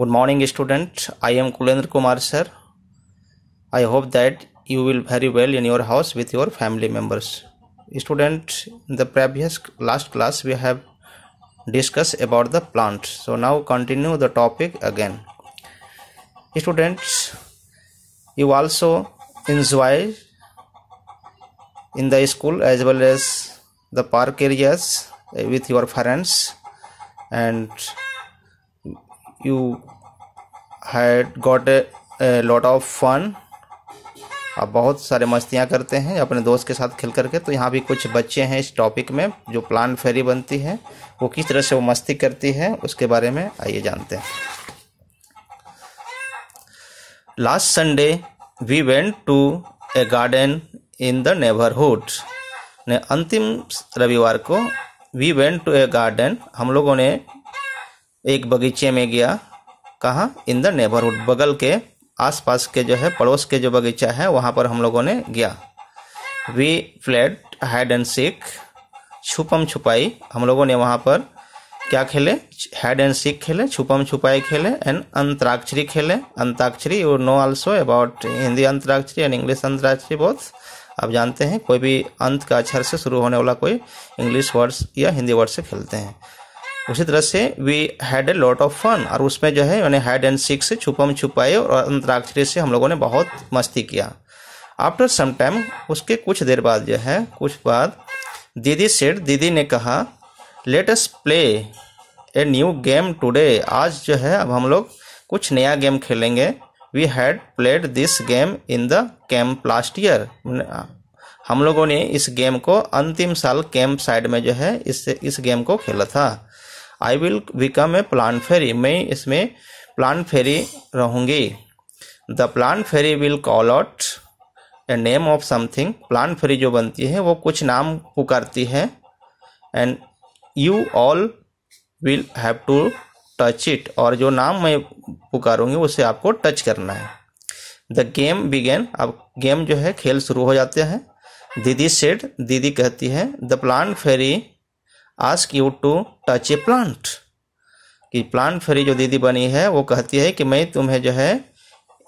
good morning student i am kulendra kumar sir i hope that you will very well in your house with your family members student in the previous last class we have discussed about the plant so now continue the topic again students you also enjoy in the school as well as the park areas with your friends and you had got a, a lot of fun आप बहुत सारे मस्तियाँ करते हैं अपने दोस्त के साथ खेल करके तो यहाँ भी कुछ बच्चे हैं इस टॉपिक में जो प्लान फेरी बनती है वो किस तरह से वो मस्ती करती है उसके बारे में आइए जानते हैं last Sunday we went to a garden in the neighbourhood ने अंतिम रविवार को we went to a garden हम लोगों ने एक बगीचे में गया कहाँ इन द नेबरहुड बगल के आसपास के जो है पड़ोस के जो बगीचा है वहाँ पर हम लोगों ने गया we played hide and seek छुपम छुपाई हम लोगों ने वहाँ पर क्या खेले हैड एंड सिक खेले छुपम छुपाई खेले एंड अंतराक्षरी खेले अंताक्षरी you know also about Hindi antakshari and English antakshari बहुत आप जानते हैं कोई भी अंत का अक्षर से शुरू होने वाला कोई इंग्लिश वर्ड्स या हिंदी वर्ड से खेलते हैं उसी तरह से we had a lot of fun और उसमें जो है मैंने हाइड एंड सिक्स छुपम छुपाए और अंतराक्षरी से हम लोगों ने बहुत मस्ती किया आफ्टर सम टाइम उसके कुछ देर बाद जो है कुछ बाद दीदी सेठ दीदी ने कहा let us play a new game today आज जो है अब हम लोग कुछ नया गेम खेलेंगे we had played this game in the camp last year हम लोगों ने इस गेम को अंतिम साल कैंप साइड में जो है इस इस गेम को खेला था I will become a plant fairy मैं इसमें प्लान फेरी रहूँगी the plant fairy will call out a name of something plant fairy जो बनती है वो कुछ नाम पुकारती है and you all will have to touch it और जो नाम मैं पुकारूंगी उसे आपको टच करना है द गेम बिगेन अब गेम जो है खेल शुरू हो जाते हैं दीदी सेड दीदी कहती है the plant fairy ask you to touch a plant कि प्लांट फेरी जो दीदी बनी है वो कहती है कि मैं तुम्हें जो है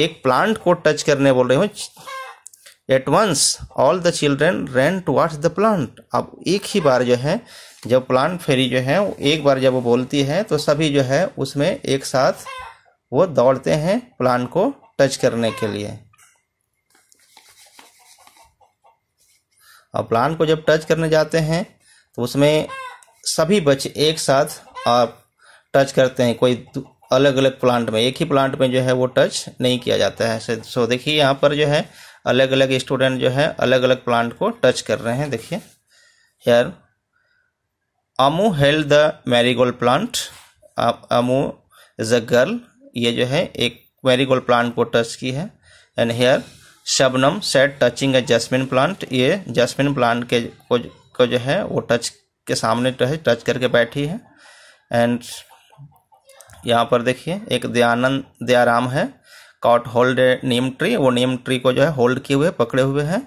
एक प्लांट को टच करने बोल रही हूँ at once all the children ran towards the plant अब एक ही बार जो है जब प्लांट फेरी जो है एक बार जब वो बोलती है तो सभी जो है उसमें एक साथ वो दौड़ते हैं प्लांट को टच करने के लिए और प्लांट को जब टच करने जाते हैं तो उसमें सभी बच्चे एक साथ आप टच करते हैं कोई अलग अलग प्लांट में एक ही प्लांट में जो है वो टच नहीं किया जाता है सो देखिए यहाँ पर जो है अलग अलग स्टूडेंट जो है अलग अलग प्लांट को टच कर रहे हैं देखिए यार Amu held the marigold plant Amu is a girl ये जो है एक मैरीगोल्ड प्लांट को टच की है and here Shabnam set touching a jasmine plant ये जैस्मिन प्लांट के को, को जो है वो टच के सामने जो है टच करके बैठी है एंड यहाँ पर देखिए एक दयानंद दयाराम है कॉट होल्ड नीम ट्री वो नीम ट्री को जो है होल्ड किए हुए पकड़े हुए हैं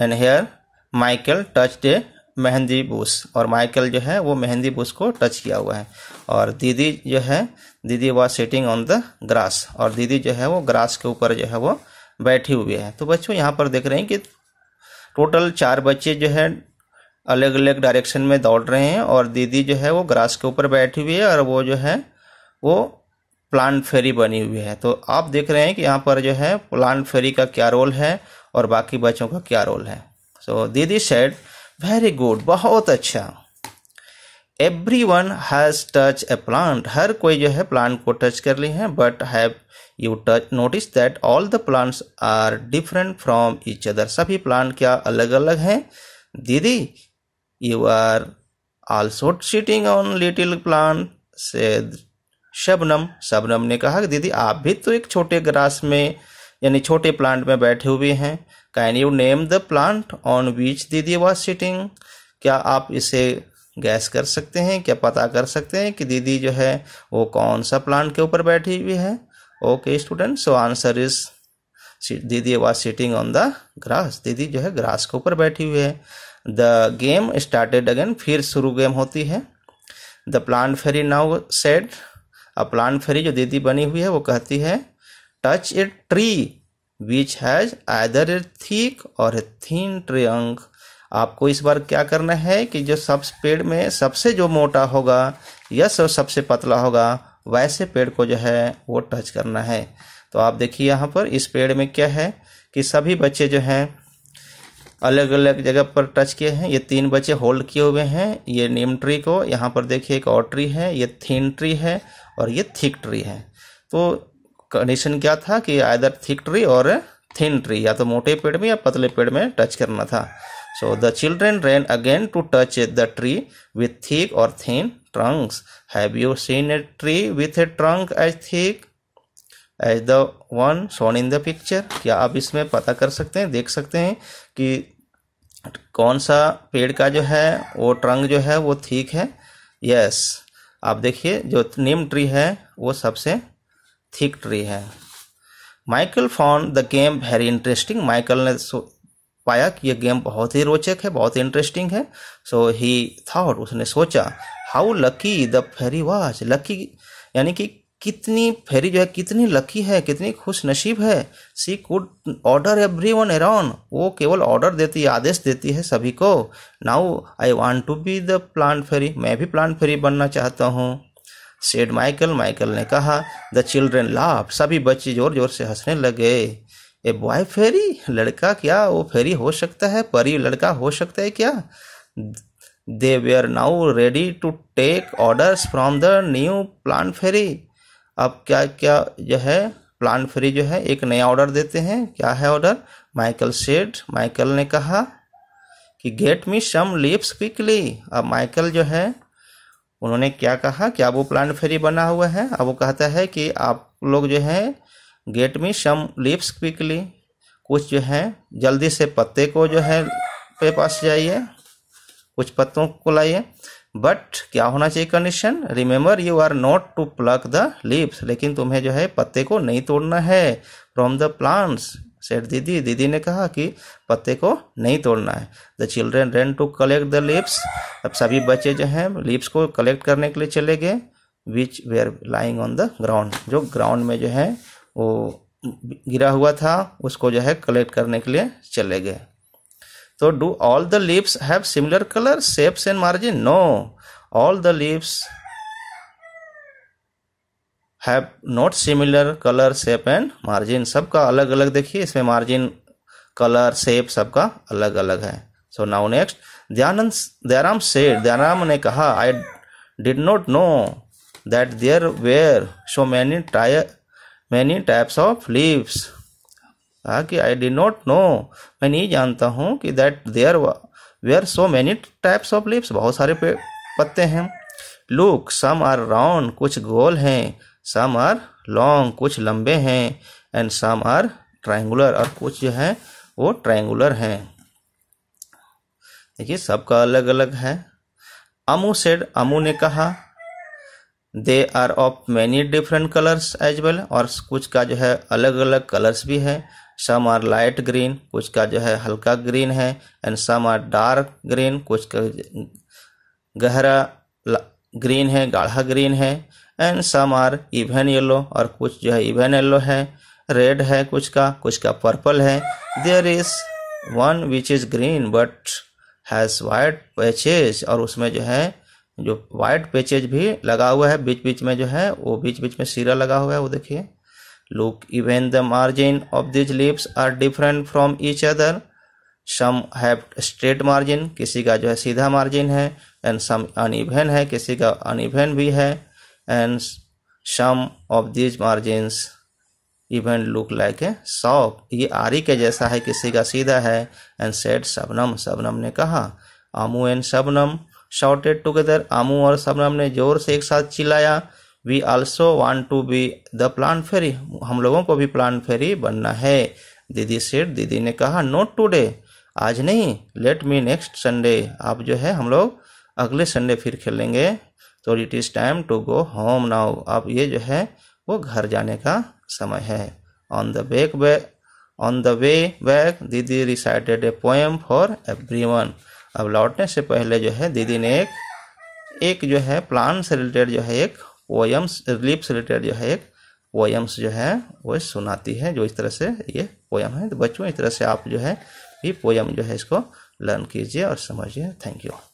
and here Michael touched mehndi bush और माइकल जो है वो मेहंदी बूस को टच किया हुआ है और दीदी जो है Didi was sitting on the grass और दीदी जो है वो ग्रास के ऊपर जो है वो बैठी हुई है तो बच्चों यहाँ पर देख रहे हैं कि टोटल चार बच्चे जो है अलग अलग डायरेक्शन में दौड़ रहे हैं और दीदी जो है वो ग्रास के ऊपर बैठी हुई है और वो जो है वो प्लांट फेरी बनी हुई है तो आप देख रहे हैं कि यहाँ पर जो है प्लांट फेरी का क्या रोल है और बाकी बच्चों का क्या रोल है सो दीदी सेड वेरी गुड बहुत अच्छा everyone has touch a plant हर कोई जो है प्लांट को टच कर ली है but have you touch notice that all the plants are different from each other सभी प्लांट क्या अलग अलग हैं दीदी You are also cheating on little plant, said Shabnam Shabnam ने कहा दीदी आप भी तो एक छोटे ग्रास में यानी छोटे प्लांट में बैठे हुए हैं can you name the plant on which Didi was sitting क्या आप इसे गैस कर सकते हैं क्या पता कर सकते हैं कि दीदी जो है वो कौन सा प्लांट के ऊपर बैठी हुई है okay student so answer is Didi was sitting on the grass Didi जो है ग्रास के ऊपर बैठी हुई है द गेम स्टार्टेड अगेन फिर शुरू गेम होती है the plant fairy now said a plant fairy जो दीदी बनी हुई है वो कहती है touch a tree which has either a थीक और ए थीन ट्रियंक आपको इस बार क्या करना है कि जो सब पेड़ में सबसे जो मोटा होगा या सब सबसे पतला होगा वैसे पेड़ को जो है वो टच करना है तो आप देखिए यहाँ पर इस पेड़ में क्या है कि सभी बच्चे जो हैं अलग अलग जगह पर टच किए हैं ये तीन बच्चे होल्ड किए हुए हैं ये नीम ट्री को यहाँ पर देखिए एक और ट्री है ये थीन ट्री है और ये थिक ट्री है तो कंडीशन क्या था कि आयदर थिक ट्री और थिन ट्री या तो मोटे पेड़ में या पतले पेड़ में टच करना था so the children ran again to touch the tree with thick और thin trunks have you seen a tree with a trunk as thick as the one shown in the picture क्या आप इसमें पता कर सकते हैं देख सकते हैं कि कौन सा पेड़ का जो है वो ट्रंक जो है वो ठीक है यस आप देखिए जो नीम ट्री है वो सबसे थिक ट्री है Michael found the game very interesting Michael ने पाया कि यह गेम बहुत ही रोचक है बहुत ही इंटरेस्टिंग है सो ही थाट उसने सोचा how lucky the fairy was lucky यानी कि कितनी फेरी जो है कितनी लकी है कितनी खुश नसीब है she could order everyone around वो केवल ऑर्डर देती है आदेश देती है सभी को now I want to be the plant fairy मैं भी प्लान फेरी बनना चाहता हूँ सेड माइकल माइकल ने कहा द चिल्ड्रेन लाभ सभी बच्चे जोर जोर से हंसने लगे ए बॉय फेरी लड़का क्या वो फेरी हो सकता है परी लड़का हो सकता है क्या they were now ready to take orders from the new plant fairy अब क्या क्या जो है प्लांट फ्री जो है एक नया ऑर्डर देते हैं क्या है ऑर्डर माइकल सेड माइकल ने कहा कि get me some leaves quickly अब माइकल जो है उन्होंने क्या कहा कि अब वो प्लांट फेरी बना हुआ है अब वो कहता है कि आप लोग जो है get me some leaves quickly कुछ जो है जल्दी से पत्ते को जो है पे पास जाइए कुछ पत्तों को लाइए बट क्या होना चाहिए condition remember you are not to pluck the leaves लेकिन तुम्हें जो है पत्ते को नहीं तोड़ना है फ्रॉम द प्लांट्स सेठ दीदी दीदी ने कहा कि पत्ते को नहीं तोड़ना है the children ran to collect the leaves अब सभी बच्चे जो हैं लिप्स को कलेक्ट करने के लिए चले गए which were lying on the ground जो ग्राउंड में जो है वो गिरा हुआ था उसको जो है कलेक्ट करने के लिए चले गए तो do all the leaves have similar colour shapes and margin no all the leaves have not similar colour shape and margin सबका अलग अलग देखिए इसमें मार्जिन कलर शेप सबका अलग अलग है so now next Dayanand Dayaram Seth Dayaram ने कहा I did not know that there were so many ty many types of leaves कहा कि आई डी नॉट नो मैं नहीं जानता हूँ कि that there were so many types of leaves बहुत सारे पे पत्ते हैं लुक सम आर राउंड कुछ गोल हैं सम आर लॉन्ग कुछ लंबे हैं एंड सम आर ट्राइंगुलर और कुछ जो है वो ट्राइंगुलर हैं देखिए सबका अलग अलग है अमू सेड अमू ने कहा they are of many different colours as well और कुछ का जो है अलग अलग कलर्स भी है सम आर लाइट ग्रीन कुछ का जो है हल्का ग्रीन है and some are dark green कुछ का गहरा ग्रीन है गाढ़ा ग्रीन है and some are even yellow और कुछ जो है इवन येलो है रेड है कुछ का कुछ का पर्पल है there is one which is green but has white patches और उसमें जो है जो वाइट पैचेज भी लगा हुआ है बीच बीच में जो है वो बीच बीच में सीरा लगा हुआ है वो देखिए Look, even the margin of these leaves are different from each other. Some have straight margin, किसी का जो है सीधा margin है and some uneven है किसी का uneven भी है and some of these margins even look like a sock. ये आरी के जैसा है किसी का सीधा है and said सबनम सबनम ने कहा Amu and Shabnam shouted together. Amu और सबनम ने जोर से एक साथ चिल्लाया we also want to be the plant fairy हम लोगों को भी प्लान फेरी बनना है दीदी सेठ दीदी ने कहा नोट टूडे आज नहीं लेट मी नेक्स्ट संडे आप जो है हम लोग अगले संडे फिर खेलेंगे तो it is time to go home now अब ये जो है वो घर जाने का समय है on the back way on the way back Didi recited a poem for everyone अब लौटने से पहले जो है दीदी ने एक एक जो है प्लान से रिलेटेड जो है एक पोएम्स रिलीफ से रिलेटेड जो है एक पोएम्स जो है वो सुनाती है जो इस तरह से ये पोएम है तो बच्चों इस तरह से आप जो है ये पोएम जो है इसको लर्न कीजिए और समझिए थैंक यू